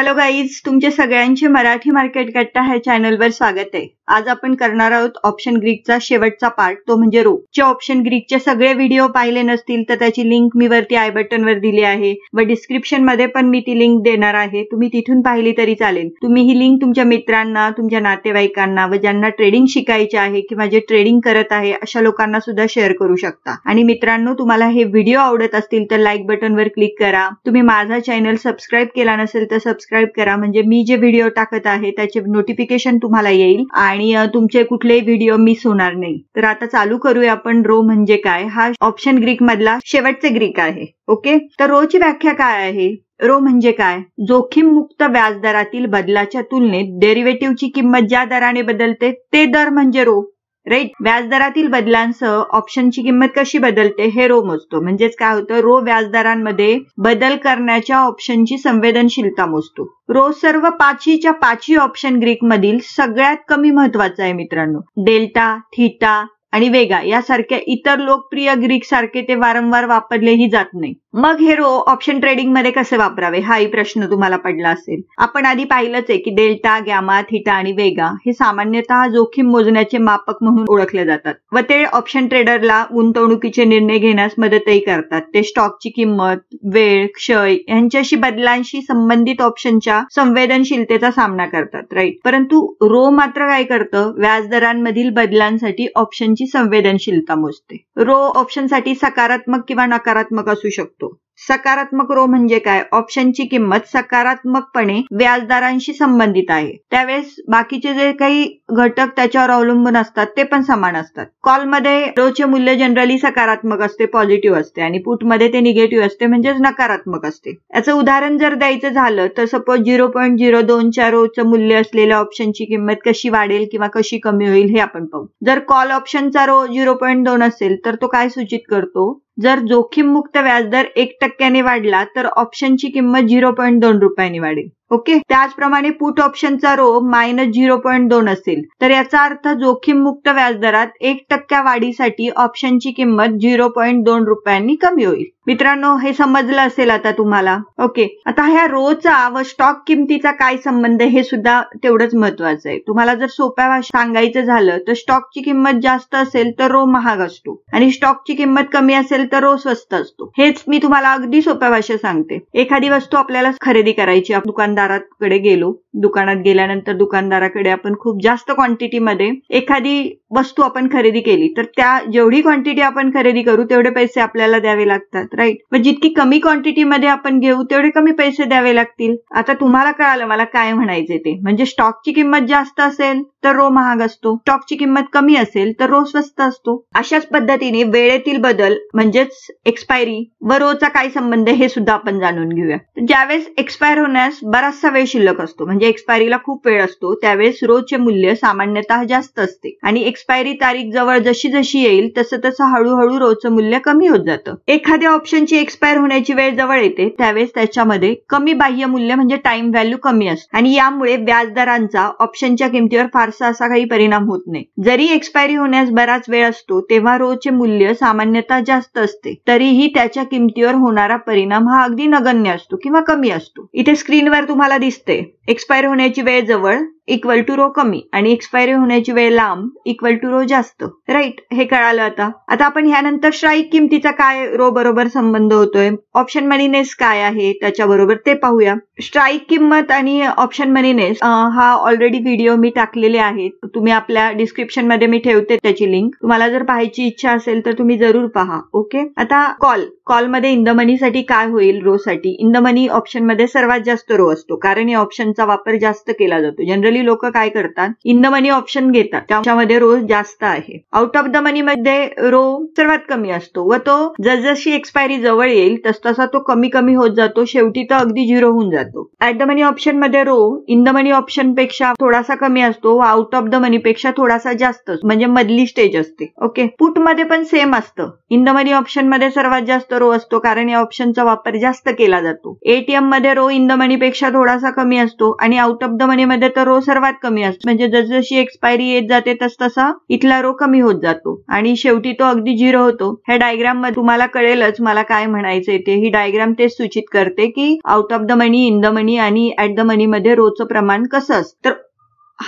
hello guys तुमचे सगळ्यांचे Marathi market Gatta ह्या चॅनलवर स्वागत आहे आज आपण करणार आहोत ऑप्शन ग्रीकचा शेवटचा पार्ट तो म्हणजे रो ऑप्शन ग्रीकचे सगळे व्हिडिओ पाहिले नसतील तर त्याची लिंक मी वरती आय बटनवर दिली आहे व डिस्क्रिप्शन मध्ये पण मी ती लिंक देणार आहे तुम्ही तिथून पाहिली तरी चालेल तुम्ही ही लिंक तुमच्या मित्रांना तुमच्या नातेवाईकांना व ज्यांना ट्रेडिंग शिकायचे आहे किंवा जे ट्रेडिंग करत आहे अशा लोकांना सुद्धा शेअर करू शकता आणि मित्रांनो तुम्हाला हे व्हिडिओ आवडत असतील तर लाईक बटनवर क्लिक करा तुम्ही माझा चॅनल सबस्क्राईब केला नसेल तर सबस्क्राईब करा म्हणजे मी जे व्हिडिओ टाकत आहे त्याचे नोटिफिकेशन तुम्हाला येईल आणि आणि तुमचे कुठलेही व्हिडिओ मिस होणार नाही तर आता चालू करूया आपण रो म्हणजे काय हा ऑप्शन ग्रीक मधला शेवटचे ग्रीक आहे ओके तर रोची व्याख्या काय आहे रो म्हणजे काय जोखीम मुक्त व्याजदरातील बदलाच्या तुलनेत ची किंमत ज्या दराने बदलते ते दर म्हणजे रो राईट व्याजदरातील बदलांसह ऑप्शनची किंमत कशी बदलते हे रो मोजतो म्हणजेच काय होतं रो व्याजदरांमध्ये बदल करण्याच्या ऑप्शनची संवेदनशीलता मोजतो रो सर्व पाचीच्या पाचवी ऑप्शन ग्रीक मधील सगळ्यात कमी महत्वाचा आहे मित्रांनो डेल्टा थिटा आणि वेगा यासारख्या इतर लोकप्रिय ग्रीक सारखे ते वारंवार वापरलेही जात नाही मग हे रो ऑप्शन ट्रेडिंग मध्ये कसे वापरावे हाही प्रश्न तुम्हाला पडला असेल आपण आधी पाहिलंच आहे की डेल्टा गॅमा थिटा आणि वेगा हे सामान्यतः जोखीम मोजण्याचे मापक म्हणून ओळखले जातात व ते ऑप्शन ट्रेडरला गुंतवणुकीचे निर्णय घेण्यास मदतही करतात ते स्टॉकची किंमत वेळ क्षय यांच्याशी बदलांशी संबंधित ऑप्शनच्या संवेदनशीलतेचा सामना करतात राईट परंतु रो मात्र काय करतं व्याजदरांमधील बदलांसाठी ऑप्शन त्यांची संवेदनशीलता मोजते रो ऑप्शनसाठी सकारात्मक किंवा नकारात्मक असू शकतो सकारात्मक रो म्हणजे काय ऑप्शनची किंमत सकारात्मकपणे व्याजदारांशी संबंधित आहे त्यावेळेस बाकीचे जे काही घटक त्याच्यावर अवलंबून असतात ते पण समान असतात कॉलमध्ये रोचे मूल्य जनरली सकारात्मक असते पॉझिटिव्ह असते आणि पुटमध्ये ते निगेटिव्ह असते म्हणजेच नकारात्मक असते याचं उदाहरण जर द्यायचं झालं तर सपोज झिरो पॉईंट झिरो दोनच्या रोचं मूल्य असलेल्या ऑप्शनची किंमत कशी वाढेल किंवा कशी कमी होईल हे आपण पाहू जर कॉल ऑप्शनचा रो झिरो पॉईंट दोन असेल तर तो काय सूचित करतो जर मुक्त व्याजदर एक टक्क्याने वाढला तर ऑप्शनची किंमत झिरो पॉईंट दोन रुपयांनी वाढेल ओके त्याचप्रमाणे पुट ऑप्शनचा रो मायनस झिरो पॉईंट दोन असेल तर याचा अर्थ जोखीम मुक्त व्याजदरात एक टक्क्या वाढीसाठी ऑप्शनची किंमत झिरो पॉईंट दोन रुपयांनी कमी होईल मित्रांनो हे समजलं असेल आता तुम्हाला ओके आता ह्या रोचा व स्टॉक किमतीचा काय संबंध हे सुद्धा तेवढंच महत्वाचं आहे तुम्हाला जर सोप्या भाषेत सांगायचं झालं तर स्टॉकची किंमत जास्त असेल तर रो महाग असतो आणि स्टॉकची किंमत कमी असेल तर रो स्वस्त असतो हेच मी तुम्हाला अगदी सोप्या भाषेत सांगते एखादी वस्तू आपल्याला खरेदी करायची दुकानदार दुकानदाराकडे गेलो दुकानात गेल्यानंतर दुकानदाराकडे आपण खूप जास्त क्वांटिटीमध्ये एखादी वस्तू आपण खरेदी केली तर त्या जेवढी क्वांटिटी आपण खरेदी करू तेवढे पैसे आपल्याला द्यावे लागतात राईट मग जितकी कमी क्वांटिटीमध्ये आपण घेऊ तेवढे कमी पैसे द्यावे लागतील आता तुम्हाला कळालं मला काय म्हणायचे ते म्हणजे स्टॉकची किंमत जास्त असेल तर रो महाग असतो स्टॉकची किंमत कमी असेल तर रो स्वस्त असतो अशाच पद्धतीने वेळेतील बदल म्हणजेच एक्सपायरी व रोचा काय संबंध हे सुद्धा आपण जाणून घेऊया ज्यावेळेस एक्सपायर होण्यास बराचसा वेळ शिल्लक असतो म्हणजे एक्सपायरीला खूप वेळ असतो त्यावेळेस रोचे मूल्य सामान्यतः जास्त असते आणि एक्सपायरी तारीख जवळ जशी जशी येईल तसं तसं हळूहळू रोजचं मूल्य कमी होत जातं एखाद्या ऑप्शनची एक्सपायर होण्याची वेळ जवळ येते त्यावेळेस त्याच्यामध्ये कमी बाह्य मूल्य म्हणजे टाइम व्हॅल्यू कमी असते आणि यामुळे व्याजदरांचा ऑप्शनच्या किमतीवर फारसा असा काही परिणाम होत नाही जरी एक्सपायरी होण्यास बराच वेळ असतो तेव्हा रोजचे मूल्य सामान्यतः जास्त असते तरीही त्याच्या किमतीवर होणारा परिणाम हा अगदी नगण्य असतो किंवा कमी असतो इथे स्क्रीनवर तुम्हाला दिसते एक्सपायर होण्याची वेळ जवळ इक्वल टू रो कमी आणि एक्सपायरी होण्याची वेळ लांब इक्वल टू रो जास्त राईट हे कळालं आता आता आपण ह्यानंतर श्राईक किमतीचा काय रो बरोबर संबंध होतोय ऑप्शन नेस काय आहे बरोबर ते पाहूया स्ट्राईक किंमत आणि ऑप्शन मनीनेस हा ऑलरेडी व्हिडिओ मी टाकलेले आहेत तुम्ही आपल्या डिस्क्रिप्शन मध्ये मी ठेवते त्याची लिंक तुम्हाला जर पाहायची इच्छा असेल तर तुम्ही जरूर पहा ओके आता कॉल कॉल मध्ये इन मनी साठी काय होईल रो साठी इन मनी ऑप्शन मध्ये सर्वात जास्त रो असतो कारण या ऑप्शनचा वापर जास्त केला जातो जनरली लोक काय करतात इन द मनी ऑप्शन घेतात त्याच्यामध्ये रो जास्त आहे आउट ऑफ द मनी मध्ये रो सर्वात कमी असतो व तो जसजशी एक्सपायरी जवळ येईल तस तसा तो कमी कमी होत जातो शेवटी तो अगदी झिरो होऊन जातो जातो ऍट द मनी ऑप्शन मध्ये rho in the money option पेक्षा थोडासा कमी असतो आउट ऑफ द मनी पेक्षा थोडासा जास्त म्हणजे मधली स्टेज असते ओके पुट मध्ये पण सेम असतं इन द मनी ऑप्शन मध्ये सर्वात जास्त रो असतो कारण या ऑप्शनचा वापर जास्त केला जातो एटीएम मध्ये रो इन द मनी पेक्षा थोडासा कमी असतो आणि आउट ऑफ द मनी मध्ये तर रो सर्वात कमी असतो म्हणजे जसजशी एक्सपायरी येत जाते तस तसा इथला रो कमी होत जातो आणि शेवटी तो अगदी झिरो होतो ह्या डायग्राम मध्ये तुम्हाला कळेलच मला काय म्हणायचंय ते ही डायग्राम तेच सूचित करते की out of the money in the money आणि ऍट द मनी मध्ये रोजचं प्रमाण कसं असतं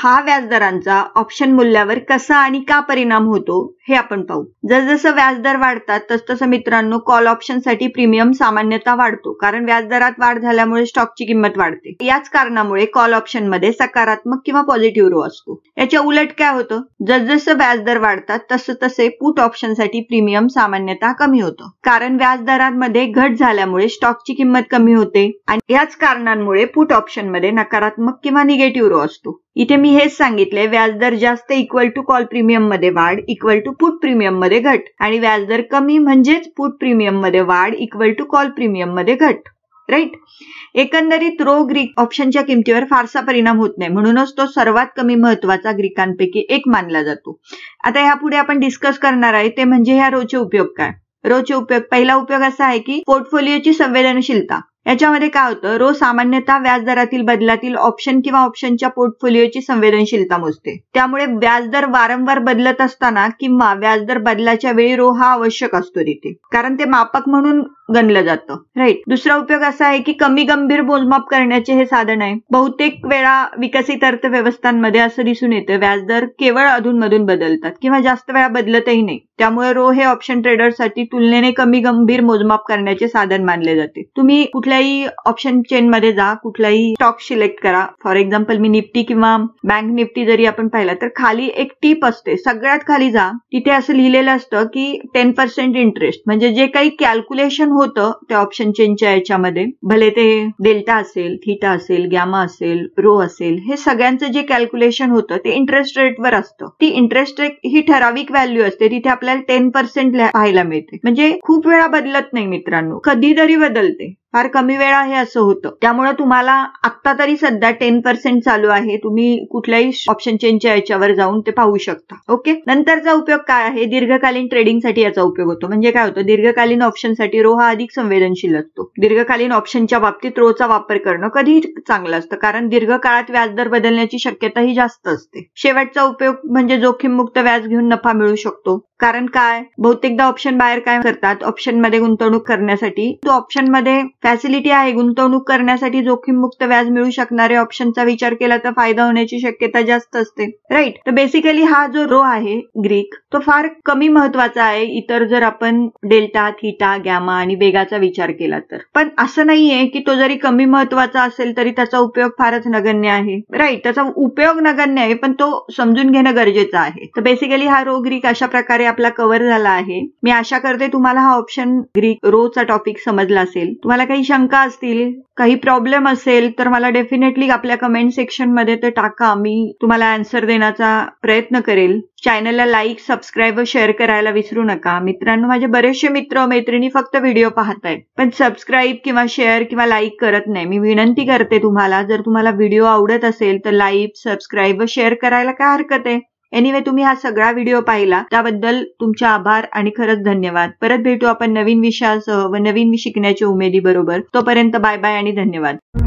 हा व्याजदरांचा ऑप्शन मूल्यावर कसा आणि का परिणाम होतो हे आपण पाहू जसजसं व्याजदर वाढतात तसतसं मित्रांनो कॉल ऑप्शनसाठी प्रीमियम सामान्यता वाढतो कारण व्याजदरात वाढ झाल्यामुळे स्टॉकची किंमत वाढते याच कारणामुळे कॉल ऑप्शन मध्ये सकारात्मक किंवा पॉझिटिव्ह रो असतो याच्या उलट काय होतं जसजसं व्याजदर वाढतात तसं तसे पुट ऑप्शनसाठी प्रीमियम सामान्यतः कमी होतं कारण व्याजदरांमध्ये घट झाल्यामुळे स्टॉकची किंमत कमी होते आणि याच कारणांमुळे पुट मध्ये नकारात्मक किंवा निगेटिव्ह रो असतो इथे मी हेच सांगितले व्याजदर जास्त इक्वल टू कॉल प्रीमियम मध्ये वाढ इक्वल टू पुट प्रीमियम मध्ये घट आणि व्याजदर कमी म्हणजेच पुट प्रीमियम मध्ये वाढ इक्वल टू कॉल प्रीमियम मध्ये घट राईट एकंदरीत रो ग्रीक ऑप्शनच्या किमतीवर फारसा परिणाम होत नाही म्हणूनच तो सर्वात कमी महत्वाचा ग्रीकांपैकी एक मानला जातो आता ह्यापुढे आपण डिस्कस करणार आहे ते म्हणजे ह्या रोचे उपयोग काय रोचे उपयोग पहिला उपयोग असा आहे की पोर्टफोलिओची संवेदनशीलता याच्यामध्ये काय होतं रो सामान्यतः व्याजदरातील बदलातील ऑप्शन किंवा ऑप्शनच्या पोर्टफोलिओची संवेदनशीलता मोजते त्यामुळे व्याजदर वारंवार बदलत असताना किंवा व्याजदर बदलाच्या वेळी रो हा आवश्यक असतो तिथे कारण ते मापक म्हणून गणलं जातं राईट दुसरा उपयोग असा आहे की कमी गंभीर मोजमाप करण्याचे हे साधन आहे बहुतेक वेळा विकसित अर्थव्यवस्थांमध्ये असं दिसून येतं व्याजदर केवळ अधूनमधून बदलतात किंवा जास्त वेळा बदलतही नाही त्यामुळे रो हे ऑप्शन ट्रेडरसाठी तुलनेने कमी गंभीर मोजमाप करण्याचे साधन मानले जाते तुम्ही कुठल्याही ऑप्शन चेन मध्ये जा कुठलाही स्टॉक सिलेक्ट करा फॉर एक्झाम्पल मी निफ्टी किंवा बँक निफ्टी जरी आपण पाहिला तर खाली एक टीप असते सगळ्यात खाली जा तिथे असं लिहिलेलं असतं की टेन पर्सेंट इंटरेस्ट म्हणजे जे काही कॅल्क्युलेशन होतं त्या ऑप्शन चेनच्या याच्यामध्ये भले ते डेल्टा असेल थिटा असेल गॅमा असेल रो असेल हे सगळ्यांचं जे कॅल्क्युलेशन होतं ते इंटरेस्ट रेटवर असतं ती इंटरेस्ट रेट ही ठराविक व्हॅल्यू असते तिथे आपल्याला आपल्याला टेन पर्सेंट पाहायला मिळते म्हणजे खूप वेळा बदलत नाही मित्रांनो कधीतरी बदलते फार कमी वेळा हे असं होतं त्यामुळे तुम्हाला आत्ता तरी सध्या टेन पर्सेंट चालू आहे तुम्ही कुठल्याही ऑप्शन चेनच्या याच्यावर जाऊन ते पाहू शकता ओके नंतरचा उपयोग काय आहे दीर्घकालीन ट्रेडिंगसाठी याचा उपयोग होतो म्हणजे काय होतं दीर्घकालीन ऑप्शनसाठी रो हा अधिक संवेदनशील असतो दीर्घकालीन ऑप्शनच्या बाबतीत रोचा वापर करणं कधीही चांगलं असतं कारण दीर्घकाळात व्याजदर बदलण्याची शक्यता ही जास्त असते शेवटचा उपयोग म्हणजे जोखीम मुक्त व्याज घेऊन नफा मिळू शकतो कारण काय बहुतेकदा ऑप्शन बाहेर काय करतात ऑप्शनमध्ये गुंतवणूक करण्यासाठी तो ऑप्शनमध्ये फॅसिलिटी आहे गुंतवणूक करण्यासाठी जोखीम मुक्त व्याज मिळू शकणारे ऑप्शनचा विचार केला तर फायदा होण्याची शक्यता जास्त असते राईट तर बेसिकली हा जो रो आहे ग्रीक तो फार कमी महत्वाचा आहे इतर जर आपण डेल्टा थिटा गॅमा आणि वेगाचा विचार केला तर पण असं नाहीये की तो जरी कमी महत्वाचा असेल तरी त्याचा उपयोग फारच नगण्य आहे राईट त्याचा उपयोग नगण्य आहे पण तो समजून घेणं गरजेचं आहे तर बेसिकली हा रो ग्रीक अशा प्रकारे आपला कव्हर झाला आहे मी आशा करते तुम्हाला हा ऑप्शन ग्रीक रोचा टॉपिक समजला असेल तुम्हाला काही शंका असतील काही प्रॉब्लेम असेल तर मला डेफिनेटली आपल्या कमेंट सेक्शनमध्ये ते टाका मी तुम्हाला आन्सर देण्याचा प्रयत्न करेल चॅनलला लाईक सबस्क्राईब व शेअर करायला विसरू नका मित्रांनो माझे बरेचसे मित्र मैत्रिणी फक्त व्हिडिओ पाहतायत पण सबस्क्राईब किंवा शेअर किंवा लाईक करत नाही मी विनंती करते तुम्हाला जर तुम्हाला व्हिडिओ आवडत असेल तर लाईक सबस्क्राईब व शेअर करायला काय हरकत आहे एनिवे तुम्ही हा सगळा व्हिडिओ पाहिला त्याबद्दल तुमचे आभार आणि खरंच धन्यवाद परत भेटू आपण नवीन विषयासह व नवीन शिकण्याच्या उमेदी बरोबर तोपर्यंत बाय बाय आणि धन्यवाद